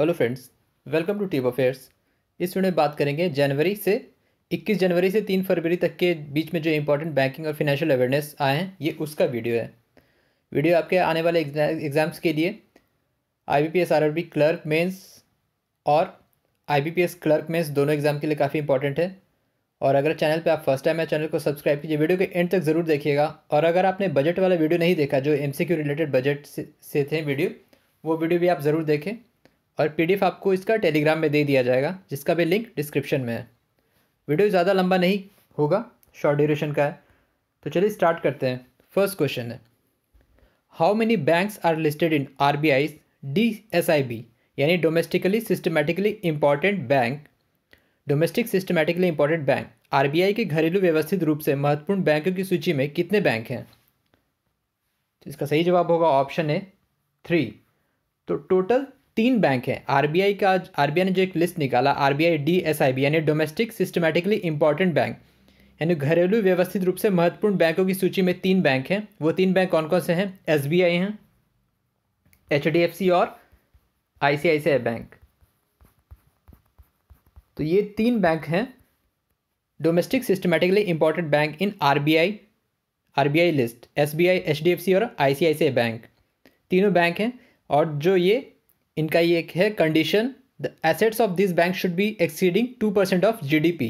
hello friends welcome to टीब affairs इस video में बात करेंगे जनवरी से 21 जनवरी से 3 फरवरी तक के बीच में जो इंपॉर्टेंट बैंकिंग और फिनेंशियल अवेयरनेस आए हैं ये उसका वीडियो है वीडियो आपके आने वाले एग्ज़ाम्स के लिए I B P S R R B clerk mains और I B P S clerk mains दोनों एग्ज़ाम के लिए काफ़ी इंपॉर्टेंट है और अगर चैनल पे आप फर्स्ट टाइम है चैनल को सब्सक्राइब कीजिए वीडियो के एंड तक ज़रूर देखिएगा और अगर आपने बजट वाला वीडियो नहीं देखा जो एम सी रिलेटेड बजट से, से थे वीडियो वो वीडियो भी आप ज़रूर देखें और पीडीएफ आपको इसका टेलीग्राम में दे दिया जाएगा जिसका भी लिंक डिस्क्रिप्शन में है वीडियो ज़्यादा लंबा नहीं होगा शॉर्ट ड्यूरेशन का है तो चलिए स्टार्ट करते हैं फर्स्ट क्वेश्चन है how many banks are listed in R B I D S I B यानी domestically systematically important bank domestic systematically important bank आई के घरेलू व्यवस्थित रूप से महत्वपूर्ण बैंकों की सूची में कितने बैंक हैं तो इसका सही जवाब होगा ऑप्शन ए थ्री तो टोटल तीन बैंक हैं आरबीआई का आरबीआई ने जो एक लिस्ट निकाला आरबीआई डीएसआईबी यानी डोमेस्टिक सिस्टमेटिकली इंपॉर्टेंट बैंक यानी घरेलू व्यवस्थित रूप से महत्वपूर्ण बैंकों की सूची में तीन बैंक हैं वो तीन बैंक कौन कौन से हैं एस हैं एच और आई बैंक तो ये तीन बैंक हैं domestic systematically important bank in RBI RBI list SBI HDFC और आईसीआईसीआई बैंक तीनों बैंक हैं और जो ये इनका ये एक है condition the assets of this bank should be exceeding two percent of G D P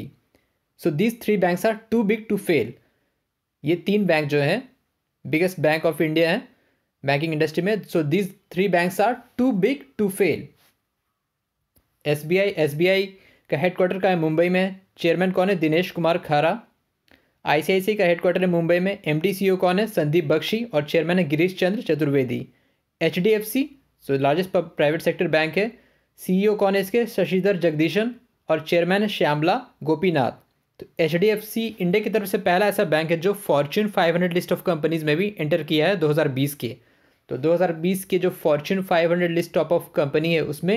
so these three bank are too big to fail ये तीन बैंक जो हैं बिगेस्ट बैंक ऑफ इंडिया हैं बैंकिंग इंडस्ट्री में so these three bank are too big to fail S B I S B I का headquarter का है मुंबई में चेयरमैन कौन है दिनेश कुमार खारा आईसीआईसी का हेडक्वार्टर है मुंबई में एम डी सी ओ कौन है संदीप बख्शी और चेयरमैन है Girish Chandra Chaturvedi H D F C so largest private sector bank है सीईओ e कौन है इसके शशिधर जगदीशन और चेयरमैन है श्यामला गोपीनाथ तो H D F C India की तरफ से पहला ऐसा बैंक है जो Fortune hundred list of companies में भी एंटर किया है दो हजार बीस के तो दो हजार बीस के जो Fortune hundred list top of company है उसमें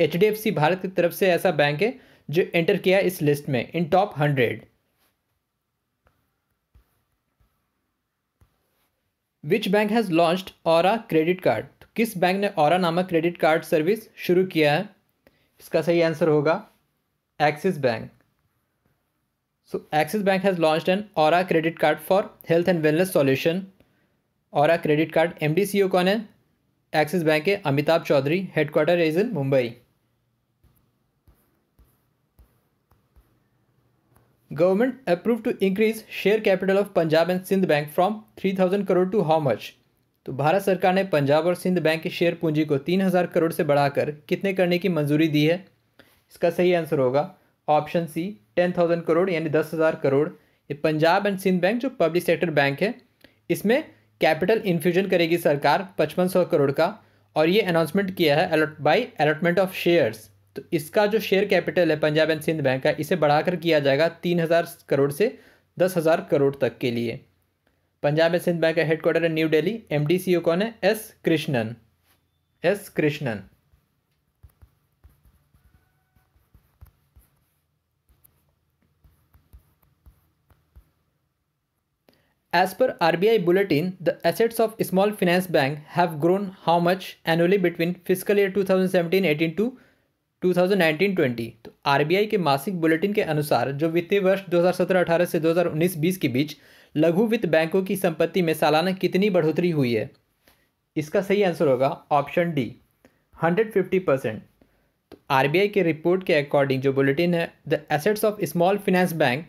H D F C Bharat की तरफ से ऐसा बैंक है जो एंटर किया है इस लिस्ट में in top hundred which bank has launched Aura credit card किस बैंक ने और नामक क्रेडिट कार्ड सर्विस शुरू किया है इसका सही आंसर होगा Axis bank so Axis bank has launch an Aura credit card for health and wellness solution Aura credit card M D C O कौन है एक्सिस बैंक के Amitabh Chaudhry headquarter is in Mumbai government approve to increase share capital of Punjab and Sind bank from three thousand crore to how much तो भारत सरकार ने पंजाब और Sindh bank की share पूंजी को तीन हज़ार करोड़ से बढ़ाकर कितने करने की मंजूरी दी है इसका सही आंसर होगा option C ten thousand crore यानी दस हज़ार करोड़ ये पंजाब एंड सिंध बैंक जो पब्लिक सेक्टर बैंक है इसमें कैपिटल इन्फ्यूजन करेगी सरकार पचपन सौ करोड़ का और ये अनाउंसमेंट किया है allot by allotment of shares तो इसका जो शेयर कैपिटल है पंजाब एंड सिंध बैंक का इसे बढ़ाकर किया जाएगा तीन हज़ार करोड़ से दस हज़ार करोड़ तक के लिए पंजाब एंड सिंध बैंक का हेडक्वार्टर है न्यू डेली एम कौन है S Krishnan S Krishnan as पर R B I bulletin the assets of small finance bank have grown how much annually between fiscal year two thousand seventeen eighteen to two thousand nineteen twenty तो R B I के मासिक bulletin के अनुसार जो वित्तीय वर्ष दो हज़ार सत्रह अठारह से दो हज़ार उन्नीस बीस के बीच लघु वित्त बैंकों की संपत्ति में सालाना कितनी बढ़ोतरी हुई है इसका सही आंसर होगा ऑप्शन डी 150 परसेंट तो आर के रिपोर्ट के अकॉर्डिंग जो बुलेटिन है the assets of small finance bank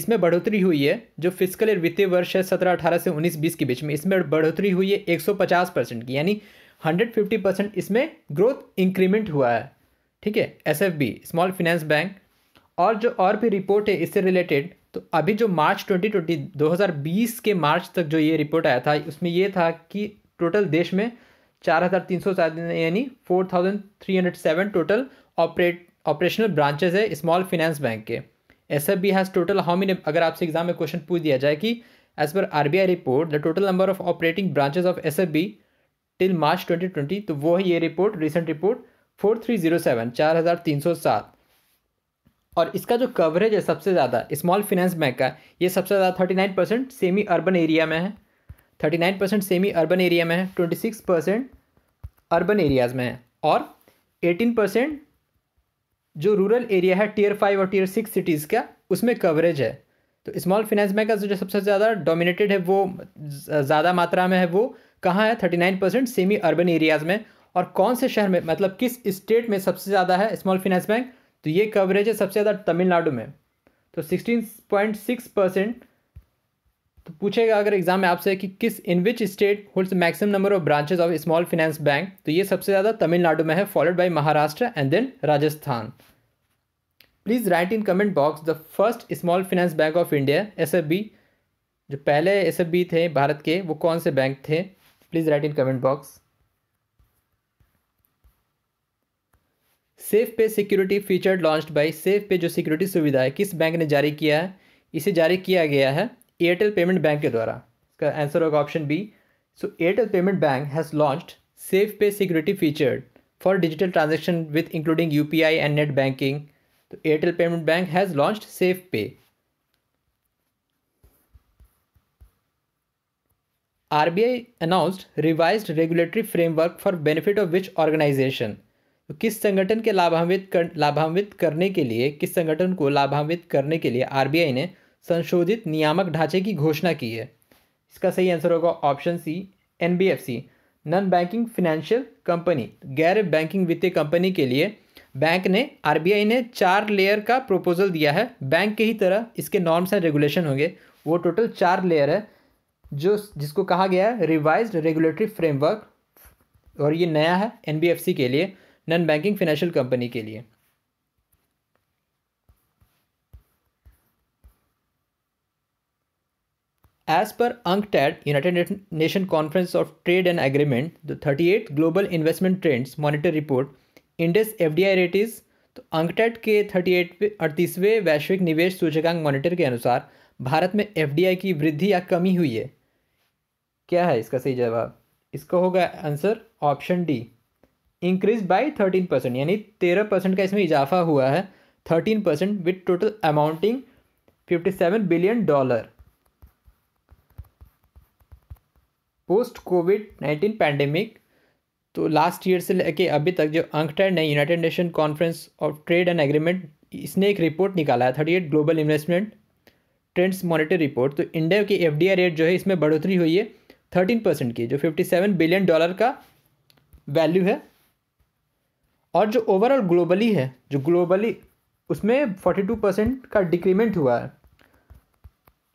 इसमें बढ़ोतरी हुई है जो फिजिकल वित्तीय वर्ष है सत्रह अठारह से उन्नीस बीस के बीच में इसमें बढ़ोतरी हुई है एक सौ पचास परसेंट की यानी हंड्रेड फिफ्टी परसेंट इसमें ग्रोथ इंक्रीमेंट हुआ है ठीक है S F B small finance bank और जो और भी रिपोर्ट है इससे रिलेटेड तो अभी जो मार्च 2020 2020 के मार्च तक जो ये रिपोर्ट आया था उसमें ये था कि टोटल देश में चार हज़ार तीन सौ यानी four thousand three hundred seven total operate operational branches है स्मॉल फिनेंस बैंक के S F B has total how many अगर आपसे एग्जाम में क्वेश्चन पूछ दिया जाए कि एज पर R B I report the total number of operating branches of S F B till March twenty twenty तो वो है ये report recent report four three zero seven चार हज़ार तीन सौ सात और इसका जो कवरेज है सबसे ज़्यादा स्मॉल फिनेंस बैंक का ये सबसे ज़्यादा thirty nine percent semi urban area में है thirty nine percent semi urban area में है twenty six percent urban areas में है और एटीन परसेंट जो रूरल एरिया है टीयर फाइव और टीयर सिक्स सिटीज़ का उसमें कवरेज है तो स्मॉल फिनेंस बैंक का जो सबसे ज़्यादा डोमिनेटेड है वो ज़्यादा मात्रा में है वो कहाँ है thirty nine percent semi urban areas में और कौन से शहर में मतलब किस स्टेट में सबसे ज़्यादा है स्मॉल फिनेंस बैंक तो ये कवरेज है सबसे ज़्यादा तमिलनाडु में तो सिक्सटीन पॉइंट सिक्स परसेंट तो पूछेगा अगर एग्जाम में आपसे कि किस in which state holds maximum number of branches of small finance bank तो ये सबसे ज़्यादा तमिलनाडु में है followed by Maharashtra and then Rajasthan please write in comment box the first small finance bank of India is जो पहले एस थे भारत के वो कौन से बैंक थे please write in comment box Safe Pay security feature launched by Safe Pay जो security सुविधा है किस बैंक ने जारी किया है इसे जारी किया गया है एयरटेल पेमेंट बैंक के द्वारा इसका आंसर होगा option B so Airtel payment bank has launched Safe Pay security feature for digital transaction with including U P I and net banking तो Airtel payment bank has launch Safe Pay R B I announced revised regulatory framework for benefit of which organization तो किस संगठन के लाभान्वित कर लाभान्वित करने के लिए किस संगठन को लाभान्वित करने के लिए आरबीआई ने संशोधित नियामक ढांचे की घोषणा की है इसका सही आंसर होगा option C NBFC non banking financial company गैर बैंकिंग वित्तीय कंपनी के लिए बैंक ने आरबीआई ने चार लेयर का प्रपोजल दिया है बैंक के ही तरह इसके नॉर्म्स एंड रेगुलेशन होंगे वो टोटल चार लेयर है जो जिसको कहा गया है रिवाइज रेगुलेटरी फ्रेमवर्क और ये नया है एन के लिए नॉन बैंकिंग फाइनेंशियल कंपनी के लिए UNCTAD United nation conference of trade and agreement the thirty eight global investment trends monitor report indicates F D I rate is तो UNCTAD के थर्टी एट अड़तीसवें वैश्विक निवेश सूचकांक monitor के अनुसार भारत में एफ डी आई की वृद्धि या कमी हुई है क्या है इसका सही जवाब इसका होगा answer option D increase by thirteen percent यानी तेरह परसेंट का इसमें इजाफा हुआ है thirteen percent with total amounting fifty seven billion dollar post COVID nineteen pandemic तो लास्ट ईयर से लेके अभी तक जो अंकटैड ने united nation conference of trade and agreement इसने एक रिपोर्ट निकाला है thirty eight global investment trends monitor report तो इंडिया की एफ रेट जो है इसमें बढ़ोतरी हुई है थर्टीन परसेंट की जो फिफ्टी सेवन बिलियन डॉलर का वैल्यू है और जो ओवरऑल ग्लोबली है जो ग्लोबली उसमें फोर्टी टू परसेंट का डिक्रीमेंट हुआ है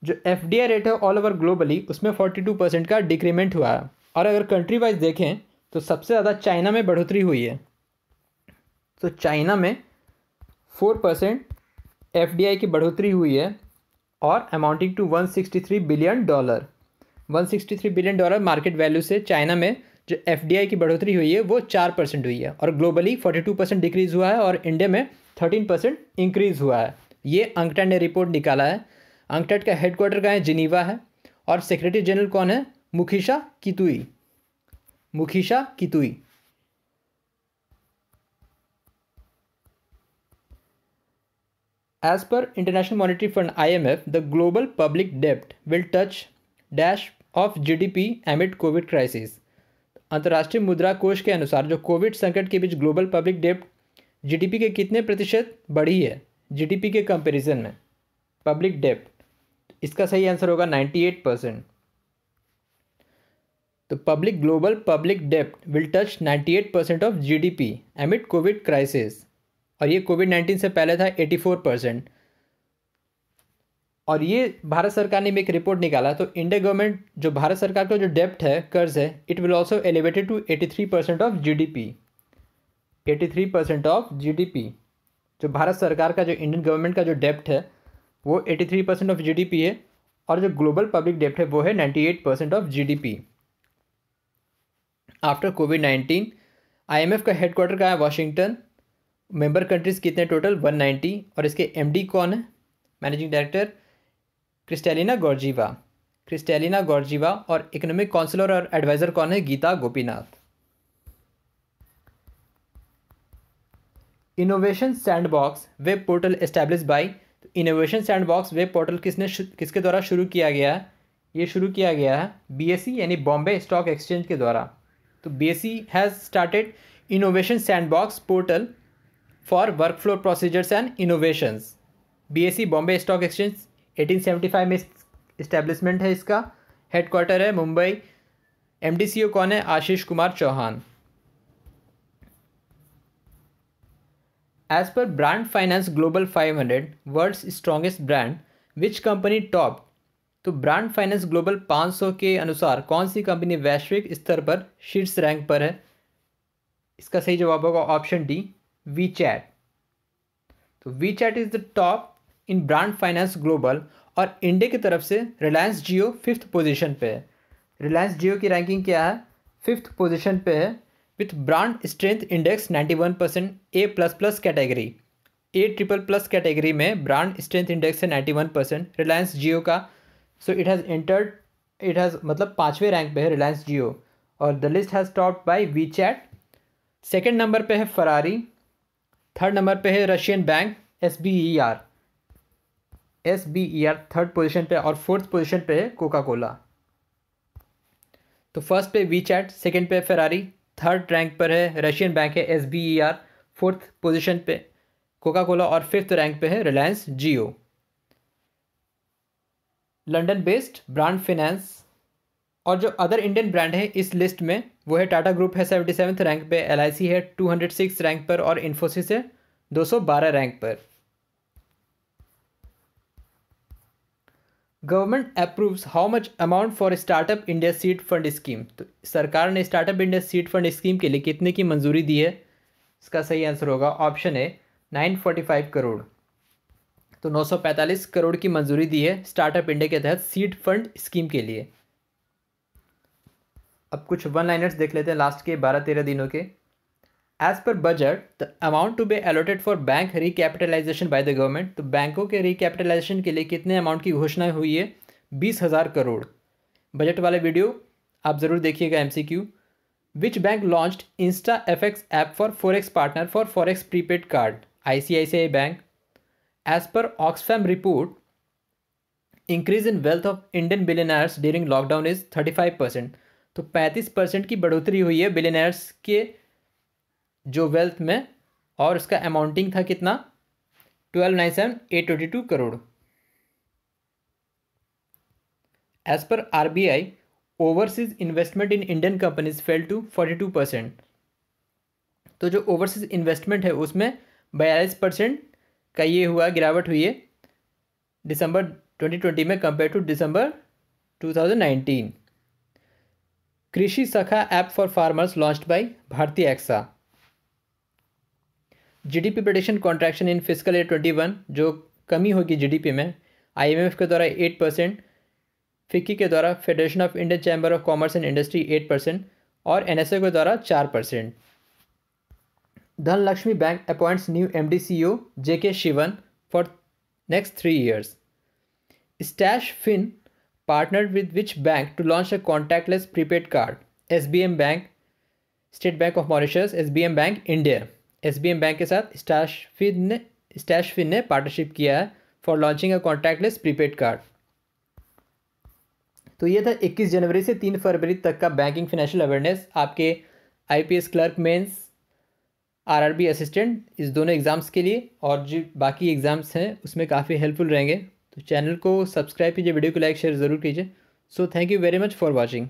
जो एफ डी आई रेट है ऑल ओवर ग्लोबली उसमें फोर्टी टू परसेंट का डिक्रीमेंट हुआ है और अगर कंट्री वाइज देखें तो सबसे ज़्यादा चाइना में बढ़ोतरी हुई है तो चाइना में four percent F D I की बढ़ोतरी हुई है और amounting to one sixty three billion dollar one sixty three billion dollar market value से चाइना में जो एफ की बढ़ोतरी हुई है वो चार परसेंट हुई है और globally forty two percent decrease हुआ है और इंडिया में थर्टीन परसेंट इंक्रीज़ हुआ है ये अंकटेड ने रिपोर्ट निकाला है अंकटेट का हेडक्वार्टर कहाँ है जिनीवा है और सेक्रेटरी जनरल कौन है Mukhisa Kituyi Mukhisa Kituyi fund I M F the global public डेप्ट will touch dash of G D P amid COVID crisis अंतर्राष्ट्रीय मुद्रा कोष के अनुसार जो कोविड संकट के बीच ग्लोबल पब्लिक डेप्ट जीडीपी के कितने प्रतिशत बढ़ी है जीडीपी के कंपैरिजन में पब्लिक डेप्ट इसका सही आंसर होगा नाइन्टी एट परसेंट तो पब्लिक ग्लोबल पब्लिक डेप्ट will touch ninety eight percent of GDP amid COVID crisis और ये कोविड नाइन्टीन से पहले था एटी फोर परसेंट और ये भारत सरकार ने भी एक रिपोर्ट निकाला तो इंडिया गवर्नमेंट जो भारत सरकार का जो डेप्ट है कर्ज है it will also elevated to eighty three percent of G D P eighty three percent of G D P जो भारत सरकार का जो इंडियन गवर्नमेंट का जो डेप्ट है वो eighty three percent of G D P है और जो ग्लोबल पब्लिक डेप्ट है वो है ninety eight percent of G D P after COVID nineteen I M F का हेडक्वार्टर कहाँ है वाशिंगटन मेंबर कंट्रीज़ कितने टोटल वन नाइन्टी और इसके एम डी कौन है managing director Kristalina Georgieva Kristalina Georgieva और इकोनॉमिक काउंसलर और एडवाइज़र कौन है Gita Gopinath innovation sandbox web portal establish by तो इनोवेशन सैंडबॉक्स वेब पोर्टल किसने किसके द्वारा शुरू किया गया है ये शुरू किया गया है बीएसई e यानी बॉम्बे स्टॉक एक्सचेंज के द्वारा तो BSE has started innovation sandbox portal for work flow procedures and innovations BSE e Bombay stock exchange 1875 में इस्टेब्लिशमेंट है इसका हेडक्वार्टर है मुंबई एम कौन है आशीष कुमार चौहान एज पर brand finance global 500 world's strongest brand which company top तो ब्रांड फाइनेंस ग्लोबल 500 के अनुसार कौन सी कंपनी वैश्विक स्तर पर शीर्ष रैंक पर है इसका सही जवाब होगा ऑप्शन डी वी चैट तो WeChat is the top in brand finance global और इंडिया की तरफ से रिलायंस जियो फिफ्थ पोजीशन पे है रिलायंस जियो की रैंकिंग क्या है फिफ्थ पोजीशन पे है with brand strength index ninety one percent A plus plus category A triple plus category में ब्रांड स्ट्रेंथ इंडेक्स है वन परसेंट रिलायंस जियो का so it has entered it has मतलब पाँचवें रैंक पे है रिलायंस जियो और the list has top by WeChat second number पर है फरारी थर्ड नंबर पर है Russian bank S B E R S B E R third position पर और फोर्थ पोजिशन तो पर है कोका कोला तो फर्स्ट पे वी चैट सेकेंड पे फरारी थर्ड रैंक पर है रशियन बैंक है S B E R fourth position पे कोका कोला और फिफ्थ रैंक पे है Reliance Jio London based brand finance और जो अदर इंडियन ब्रांड है इस लिस्ट में वो है टाटा ग्रुप है सेवेंटी सेवन्थ रैंक पे एल है टू हंड्रेड सिक्स रैंक पर और इन्फोसिस है दो सौ बारह रैंक पर government approves how much amount for startup India seed fund scheme तो सरकार ने startup India seed fund scheme के लिए कितने की मंजूरी दी है इसका सही आंसर होगा ऑप्शन है नाइन फोर्टी फाइव करोड़ तो नौ सौ पैंतालीस करोड़ की मंजूरी दी है स्टार्टअप इंडिया के तहत सीट फंड स्कीम के लिए अब कुछ वन लाइनर्स देख लेते हैं लास्ट के बारह तेरह दिनों के एज पर budget the amount to be allotted for bank recapitalisation by the government तो बैंकों के रिकैपिटलाइजेशन के लिए कितने अमाउंट की घोषणा हुई है बीस हज़ार करोड़ बजट वाले वीडियो आप ज़रूर देखिएगा M C Q which bank launch insta F X app for forex partner for forex prepaid card I C I C I bank as पर Oxfam report increase in wealth of Indian billionaires during lockdown is thirty five percent तो पैंतीस percent की बढ़ोतरी हुई है billionaires के जो wealth में और उसका अमाउंटिंग था कितना twelve nine seven eight twenty two crore as पर R B I overseas investment in Indian companies fell to forty two percent तो जो ओवरसीज इन्वेस्टमेंट है उसमें बयालीस परसेंट का ये हुआ गिरावट हुई है दिसंबर ट्वेंटी में compare to December nineteen Krishi Sakha app for farmers launched by Bharti AXA GDP production contraction in fiscal year twenty one जो कमी होगी जीडीपी में आईएमएफ के द्वारा एट परसेंट फिक्की के द्वारा federation of Indian chamber of commerce and industry eight percent और N के द्वारा चार परसेंट Dhanlaxmi bank appoints new M D C O J K Sivan for next three years Stashfin partner with which bank to launch a contactless prepaid card S B M bank state bank of Mauritius S B M bank India S bank के साथ Stashfin ने Stashfin ने partnership किया है for launching a contactless prepaid card तो ये था 21 जनवरी से 3 फरवरी तक का बैंकिंग फाइनेंशियल अवेयरनेस आपके IPS clerk mains RRB assistant इस दोनों एग्ज़ाम्स के लिए और जो बाकी एग्ज़ाम्स हैं उसमें काफ़ी हेल्पफुल रहेंगे तो चैनल को सब्सक्राइब कीजिए वीडियो को लाइक शेयर ज़रूर कीजिए so thank you very much for watching